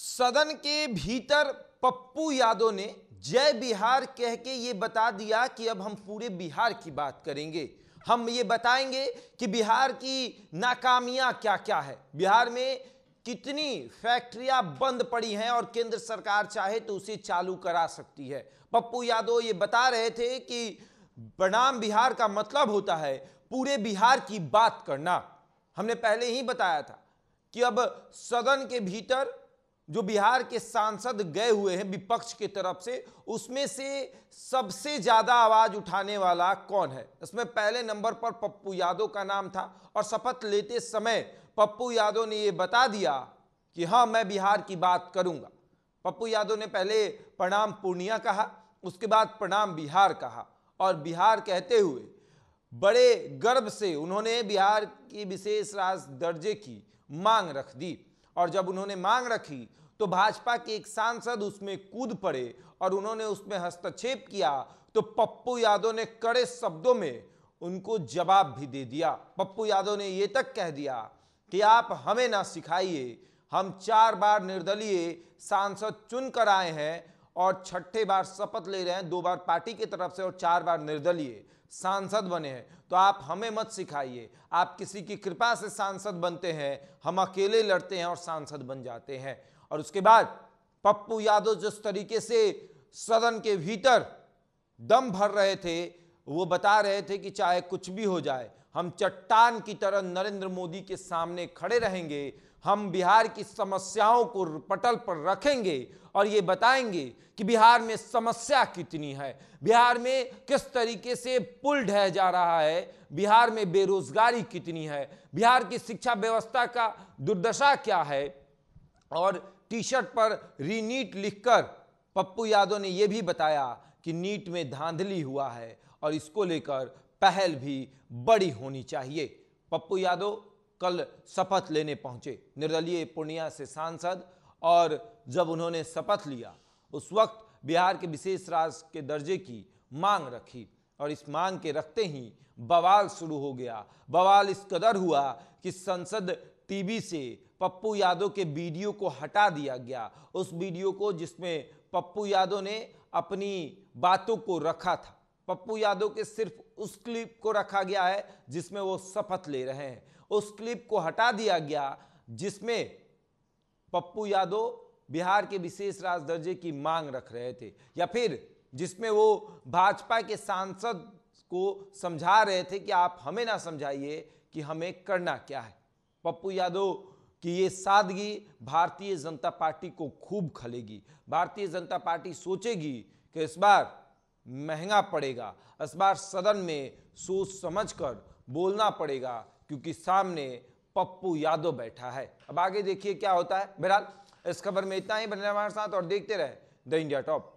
सदन के भीतर पप्पू यादव ने जय बिहार कह के ये बता दिया कि अब हम पूरे बिहार की बात करेंगे हम ये बताएंगे कि बिहार की नाकामियां क्या क्या है बिहार में कितनी फैक्ट्रियां बंद पड़ी हैं और केंद्र सरकार चाहे तो उसे चालू करा सकती है पप्पू यादव ये बता रहे थे कि प्रणाम बिहार का मतलब होता है पूरे बिहार की बात करना हमने पहले ही बताया था कि अब सदन के भीतर जो बिहार के सांसद गए हुए हैं विपक्ष की तरफ से उसमें से सबसे ज़्यादा आवाज़ उठाने वाला कौन है इसमें पहले नंबर पर पप्पू यादव का नाम था और शपथ लेते समय पप्पू यादव ने ये बता दिया कि हाँ मैं बिहार की बात करूँगा पप्पू यादव ने पहले प्रणाम पूर्णिया कहा उसके बाद प्रणाम बिहार कहा और बिहार कहते हुए बड़े गर्व से उन्होंने बिहार की विशेष राज दर्जे की मांग रख दी और जब उन्होंने मांग रखी तो भाजपा के एक सांसद उसमें कूद पड़े और उन्होंने उसमें हस्तक्षेप किया तो पप्पू यादव ने कड़े शब्दों में उनको जवाब भी दे दिया पप्पू यादव ने ये तक कह दिया कि आप हमें ना सिखाइए हम चार बार निर्दलीय सांसद चुनकर आए हैं और छठे बार शपथ ले रहे हैं दो बार पार्टी की तरफ से और चार बार निर्दलीय सांसद बने हैं तो आप हमें मत सिखाइए आप किसी की कृपा से सांसद बनते हैं हम अकेले लड़ते हैं और सांसद बन जाते हैं और उसके बाद पप्पू यादव जिस तरीके से सदन के भीतर दम भर रहे थे वो बता रहे थे कि चाहे कुछ भी हो जाए हम चट्टान की तरह नरेंद्र मोदी के सामने खड़े रहेंगे हम बिहार की समस्याओं को पटल पर रखेंगे और ये बताएंगे कि बिहार में समस्या कितनी है बिहार में किस तरीके से पुल ढह जा रहा है बिहार में बेरोजगारी कितनी है बिहार की शिक्षा व्यवस्था का दुर्दशा क्या है और टी शर्ट पर रीनीट लिखकर पप्पू यादव ने यह भी बताया कि नीट में धांधली हुआ है और इसको लेकर पहल भी बड़ी होनी चाहिए पप्पू यादव कल शपथ लेने पहुंचे निर्दलीय पूर्णिया से सांसद और जब उन्होंने शपथ लिया उस वक्त बिहार के विशेष राज के दर्जे की मांग रखी और इस मांग के रखते ही बवाल शुरू हो गया बवाल इस कदर हुआ कि संसद टीवी से पप्पू यादव के वीडियो को हटा दिया गया उस वीडियो को जिसमें पप्पू यादव ने अपनी बातों को रखा था पप्पू यादव के सिर्फ उस क्लिप को रखा गया है जिसमें वो शपथ ले रहे हैं उस क्लिप को हटा दिया गया जिसमें पप्पू यादव बिहार के विशेष राज दर्जे की मांग रख रहे थे या फिर जिसमें वो भाजपा के सांसद को समझा रहे थे कि आप हमें ना समझाइए कि हमें करना क्या है पप्पू यादव कि ये सादगी भारतीय जनता पार्टी को खूब खलेगी भारतीय जनता पार्टी सोचेगी कि इस बार महंगा पड़ेगा इस बार सदन में सोच समझकर बोलना पड़ेगा क्योंकि सामने पप्पू यादव बैठा है अब आगे देखिए क्या होता है बहरहाल इस खबर में इतना ही बने हमारे साथ और देखते रहे द इंडिया टॉप